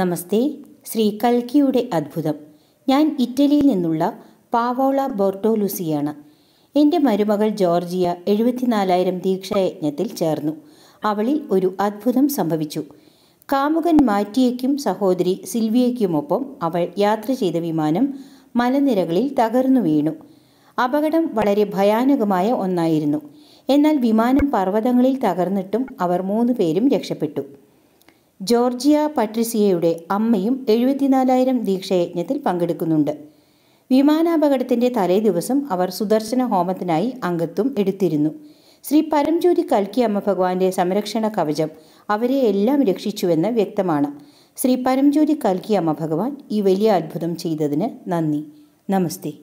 നമസ്തേ ശ്രീ കൽക്കിയുടെ അത്ഭുതം ഞാൻ ഇറ്റലിയിൽ നിന്നുള്ള പാവോള ബോർട്ടോലുസിയാണ് എൻ്റെ മരുമകൾ ജോർജിയ എഴുപത്തിനാലായിരം ദീക്ഷായജ്ഞത്തിൽ ചേർന്നു അവളിൽ ഒരു അത്ഭുതം സംഭവിച്ചു കാമുകൻ മാറ്റിയയ്ക്കും സഹോദരി സിൽവിയയ്ക്കുമൊപ്പം അവൾ യാത്ര ചെയ്ത വിമാനം മലനിരകളിൽ തകർന്നു വീണു അപകടം വളരെ ഭയാനകമായ ഒന്നായിരുന്നു എന്നാൽ വിമാനം പർവ്വതങ്ങളിൽ തകർന്നിട്ടും അവർ മൂന്ന് പേരും രക്ഷപ്പെട്ടു ജോർജിയ പട്രിസിയയുടെ അമ്മയും എഴുപത്തിനാലായിരം ദീക്ഷയജ്ഞത്തിൽ പങ്കെടുക്കുന്നുണ്ട് വിമാനാപകടത്തിൻ്റെ തലേദിവസം അവർ സുദർശന ഹോമത്തിനായി അംഗത്വം എടുത്തിരുന്നു ശ്രീ പരംജ്യോതി കൽക്കി അമ്മ ഭഗവാന്റെ സംരക്ഷണ കവചം അവരെ എല്ലാം രക്ഷിച്ചുവെന്ന് വ്യക്തമാണ് ശ്രീ പരംജ്യോതി കൽക്കി അമ്മ ഭഗവാൻ ഈ വലിയ അത്ഭുതം ചെയ്തതിന് നന്ദി നമസ്തേ